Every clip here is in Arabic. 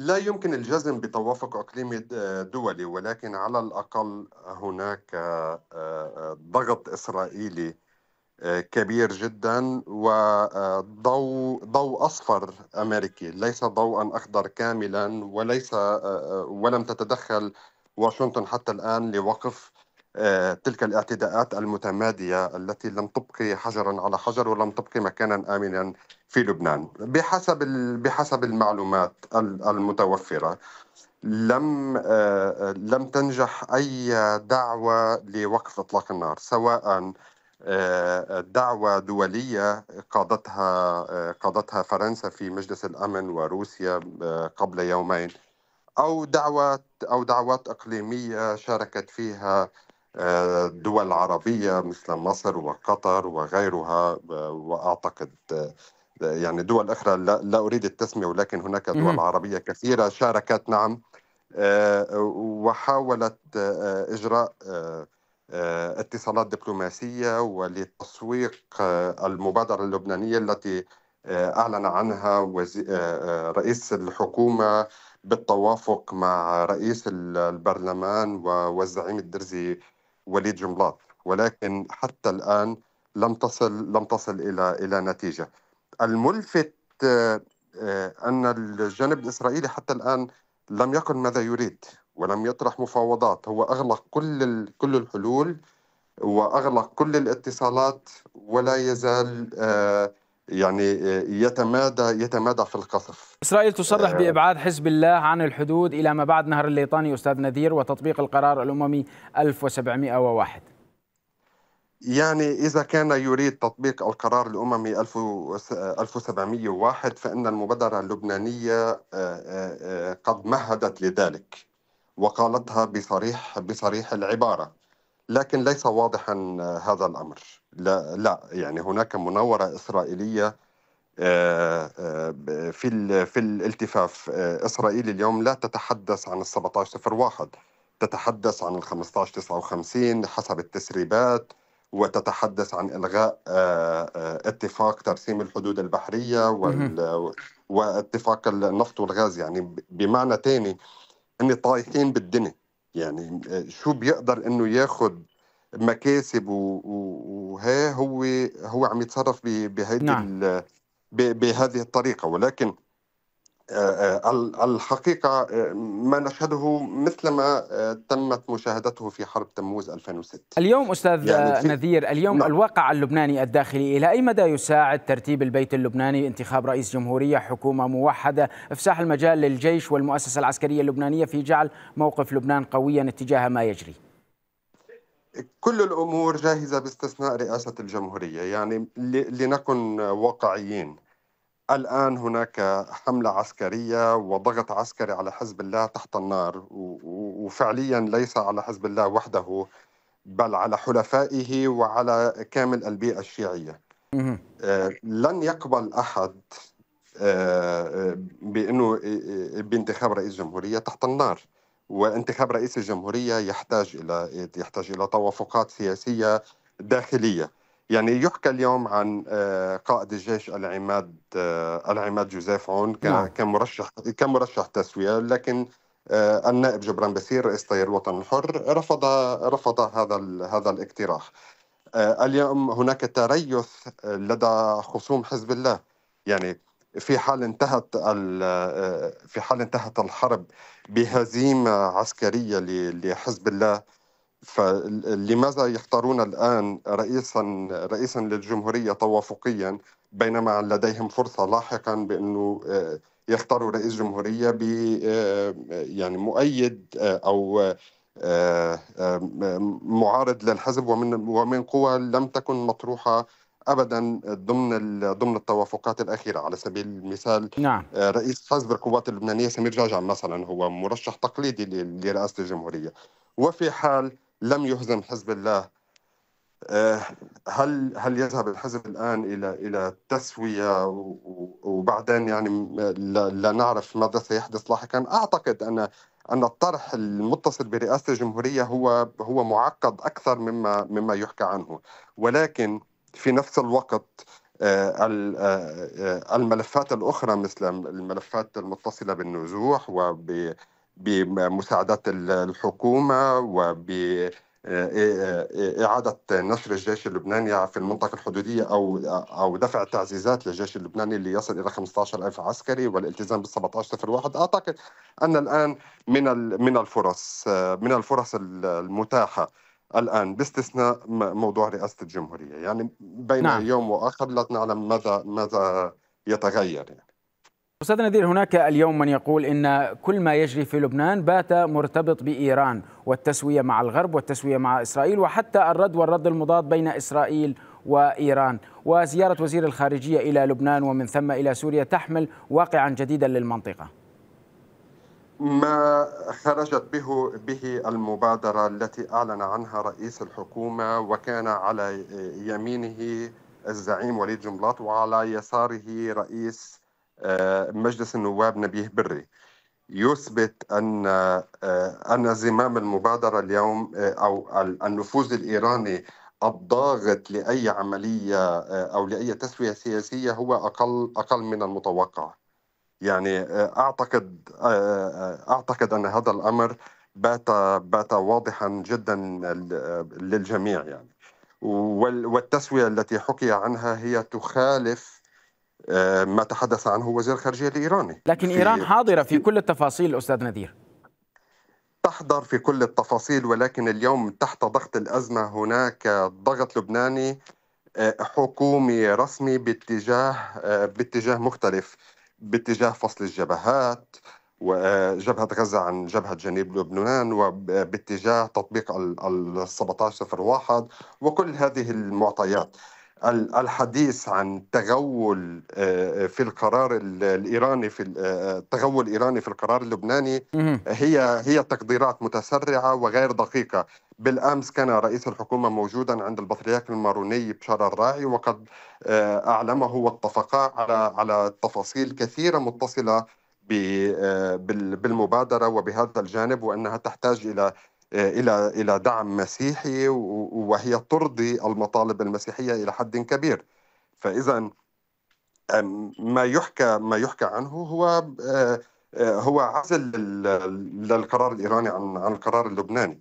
لا يمكن الجزم بتوافق اقليمي دولي ولكن على الاقل هناك آه، آه، ضغط اسرائيلي آه، كبير جدا وضوء ضوء اصفر امريكي ليس ضوءا اخضر كاملا وليس ولم تتدخل واشنطن حتى الان لوقف آه، تلك الاعتداءات المتمادية التي لم تبقي حجرا على حجر ولم تبقي مكانا آمنا في لبنان بحسب بحسب المعلومات المتوفرة لم آه، لم تنجح أي دعوة لوقف إطلاق النار سواء آه، دعوة دولية قادتها قادتها فرنسا في مجلس الأمن وروسيا قبل يومين أو دعوة أو دعوات إقليمية شاركت فيها الدول العربية مثل مصر وقطر وغيرها وأعتقد يعني دول أخرى لا أريد التسمية ولكن هناك دول عربية كثيرة شاركت نعم وحاولت إجراء اتصالات دبلوماسية ولتسويق المبادرة اللبنانية التي أعلن عنها رئيس الحكومة بالتوافق مع رئيس البرلمان والزعيم الدرزي وليد جملاط ولكن حتى الان لم تصل لم تصل الى الى نتيجه الملفت آه، ان الجانب الاسرائيلي حتى الان لم يكن ماذا يريد ولم يطرح مفاوضات هو اغلق كل كل الحلول واغلق كل الاتصالات ولا يزال آه، يعني آه، يتمادى يتمادى في القصف إسرائيل تصرح آه. بإبعاد حزب الله عن الحدود إلى ما بعد نهر الليطاني أستاذ نذير وتطبيق القرار الأممي 1701 يعني إذا كان يريد تطبيق القرار الأممي 1701 فإن المبادرة اللبنانية آه، قد مهدت لذلك وقالتها بصريح بصريح العبارة لكن ليس واضحا هذا الأمر لا لا يعني هناك مناوره اسرائيليه آه، آه، في في الالتفاف آه، اسرائيل اليوم لا تتحدث عن ال 1701 تتحدث عن ال 1559 حسب التسريبات وتتحدث عن الغاء اتفاق ترسيم الحدود البحريه وال... واتفاق النفط والغاز يعني بمعنى ثاني ان طايحين بالدنيا يعني شو بيقدر انه ياخذ مكاسب وها هو هو عم يتصرف بهذه نعم. بهذه الطريقه ولكن آه، آه، الحقيقه آه، ما نشهده مثل ما تمت مشاهدته في حرب تموز 2006 اليوم استاذ يعني نذير اليوم نعم. الواقع اللبناني الداخلي الى اي مدى يساعد ترتيب البيت اللبناني انتخاب رئيس جمهوريه حكومه موحده افساح المجال للجيش والمؤسسه العسكريه اللبنانيه في جعل موقف لبنان قويا اتجاه ما يجري كل الامور جاهزه باستثناء رئاسه الجمهوريه يعني لنكن واقعيين الان هناك حمله عسكريه وضغط عسكري على حزب الله تحت النار وفعليا ليس على حزب الله وحده بل على حلفائه وعلى كامل البيئه الشيعيه آه، لن يقبل احد آه، آه، بانه بانتخاب رئيس جمهوريه تحت النار وانتخاب رئيس الجمهوريه يحتاج الى يحتاج الى توافقات سياسيه داخليه يعني يحكى اليوم عن آه، قائد الجيش العماد آه، العماد جوزيف عون نعم. كمرشح كمرشح تسويه لكن آه، النائب جبران بسير رئيس طير الوطن الحر رفض رفض هذا هذا الاقتراح اليوم هناك تريث لدى خصوم حزب الله يعني في حال انتهت في حال انتهت الحرب بهزيمه عسكريه لحزب الله فلماذا يختارون الان رئيسا رئيسا للجمهوريه توافقيا بينما لديهم فرصه لاحقا بانه آه، يختاروا رئيس جمهوريه ب آه، يعني مؤيد آه، او معارض للحزب ومن ومن قوى لم تكن مطروحه ابدا ضمن ضمن التوافقات الاخيره على سبيل المثال نعم. آه، رئيس حزب القوات اللبنانيه سمير جعجع مثلا هو مرشح تقليدي لرئاسه الجمهوريه وفي حال لم يهزم حزب الله آه، هل هل يذهب الحزب الان الى الى تسويه وبعدين يعني لا نعرف ماذا سيحدث لاحقا اعتقد ان ان الطرح المتصل برئاسه الجمهوريه هو هو معقد اكثر مما مما يحكى عنه ولكن في نفس الوقت آه، آه، آه، الملفات الأخرى مثل الملفات المتصلة بالنزوح وبمساعدات الحكومة وب إعادة نشر الجيش اللبناني في المنطقة الحدودية أو أو دفع تعزيزات للجيش اللبناني اللي يصل إلى 15 ألف عسكري والالتزام بال 1701 أعتقد أن الآن من من الفرص من الفرص المتاحة الان باستثناء موضوع رئاسه الجمهوريه يعني بين نعم. يوم واخر لا نعلم ماذا ماذا يتغير يعني استاذ نذير هناك اليوم من يقول ان كل ما يجري في لبنان بات مرتبط بايران والتسويه مع الغرب والتسويه مع اسرائيل وحتى الرد والرد المضاد بين اسرائيل وايران وزياره وزير الخارجيه الى لبنان ومن ثم الى سوريا تحمل واقعا جديدا للمنطقه ما خرجت به به المبادره التي اعلن عنها رئيس الحكومه وكان على يمينه الزعيم وليد جملاط وعلى يساره رئيس آه، مجلس النواب نبيه بري يثبت ان آه، ان زمام المبادره اليوم آه، او النفوذ الايراني الضاغط لاي عمليه او لاي تسويه سياسيه هو اقل اقل من المتوقع. يعني آه، اعتقد آه، آه، اعتقد ان هذا الامر بات بات واضحا جدا للجميع يعني والتسويه التي حكي عنها هي تخالف ما تحدث عنه وزير الخارجيه الايراني لكن ايران حاضره في كل التفاصيل استاذ نذير تحضر في كل التفاصيل ولكن اليوم تحت ضغط الازمه هناك ضغط لبناني حكومي رسمي باتجاه باتجاه مختلف باتجاه فصل الجبهات وجبهة غزة عن جبهة جنوب لبنان وباتجاه تطبيق ال 1701 وكل هذه المعطيات الحديث عن تغول آه، آه، في القرار الايراني في التغول آه، الايراني في القرار اللبناني هي هي تقديرات متسرعه وغير دقيقه بالامس كان رئيس الحكومه موجودا عند البطريرك الماروني بشار الراعي وقد اعلمه واتفقا على على تفاصيل كثيره متصله بالمبادره وبهذا الجانب وانها تحتاج الى الى الى دعم مسيحي وهي ترضي المطالب المسيحيه الى حد كبير فاذا ما يحكى ما يحكى عنه هو آه، آه، هو عزل للقرار الايراني عن عن القرار اللبناني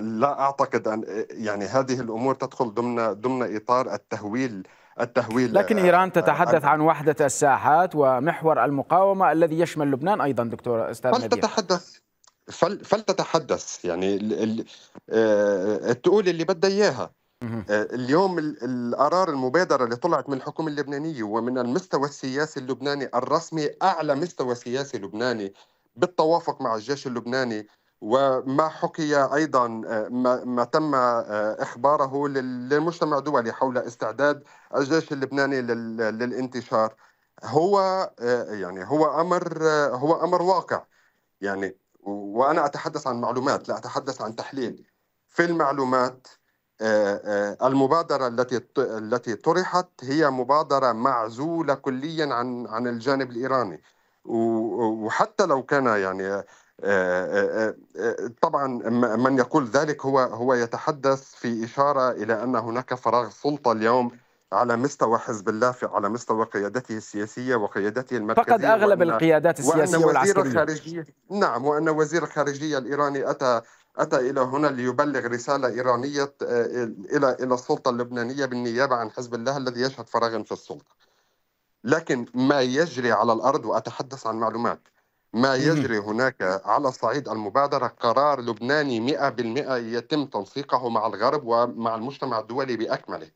لا اعتقد ان يعني هذه الامور تدخل ضمن ضمن اطار التهويل التهويل لكن آه، ايران تتحدث عن وحده الساحات ومحور المقاومه الذي يشمل لبنان ايضا دكتور استاذ هل تتحدث فل فلتتحدث يعني ال ال آه، تقول اللي بدها اياها آه، اليوم القرار المبادره اللي طلعت من الحكومه اللبنانيه ومن المستوى السياسي اللبناني الرسمي اعلى مستوى سياسي لبناني بالتوافق مع الجيش اللبناني وما حكي ايضا آه، ما, ما تم اخباره للمجتمع الدولي حول استعداد الجيش اللبناني للانتشار هو يعني هو امر هو امر واقع يعني وانا اتحدث عن معلومات لا اتحدث عن تحليل في المعلومات آه، آه، المبادره التي التي طرحت هي مبادره معزوله كليا عن عن الجانب الايراني وحتى لو كان يعني آه، طبعا من يقول ذلك هو هو يتحدث في اشاره الى ان هناك فراغ سلطه اليوم على مستوى حزب الله في على مستوى قيادته السياسيه وقيادته المركزيه فقد اغلب القيادات السياسيه وأن والعسكريه نعم وان وزير الخارجيه الايراني اتى اتى الى هنا ليبلغ رساله ايرانيه آه، الى الى السلطه اللبنانيه بالنيابه عن حزب الله الذي يشهد فراغا في السلطه. لكن ما يجري على الارض واتحدث عن معلومات ما يجري هناك على صعيد المبادرة قرار لبناني 100% يتم تنسيقه مع الغرب ومع المجتمع الدولي بأكمله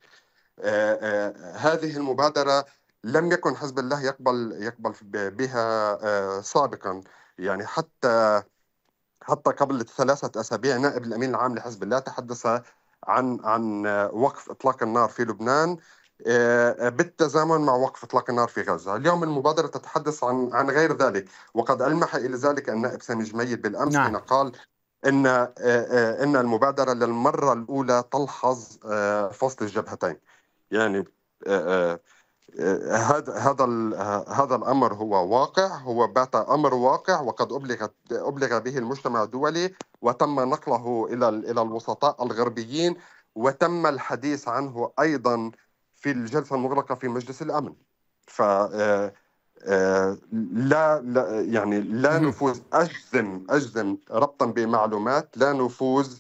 آه، آه، هذه المبادرة لم يكن حزب الله يقبل يقبل بها آه، سابقا يعني حتى حتى قبل ثلاثة أسابيع نائب الأمين العام لحزب الله تحدث عن عن وقف إطلاق النار في لبنان بالتزامن مع وقف اطلاق النار في غزه، اليوم المبادره تتحدث عن عن غير ذلك، وقد المح الى ذلك النائب سامي جميل بالامس نعم. حين قال ان ان المبادره للمره الاولى تلحظ فصل الجبهتين. يعني آه، آه، آه، هذا هذا هذا الامر هو واقع هو بات امر واقع وقد ابلغت ابلغ به المجتمع الدولي وتم نقله الى الى الوسطاء الغربيين وتم الحديث عنه ايضا في الجلسه المغلقه في مجلس الامن ف لا, لا يعني لا نفوذ اجزم اجزم ربطا بمعلومات لا نفوذ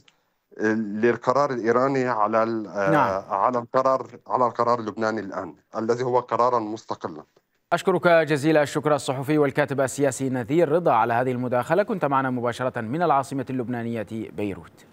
للقرار الايراني على نعم. آه، على القرار على القرار اللبناني الان الذي هو قرارا مستقلا أشكرك جزيل الشكر الصحفي والكاتب السياسي نذير رضا على هذه المداخلة كنت معنا مباشرة من العاصمة اللبنانية بيروت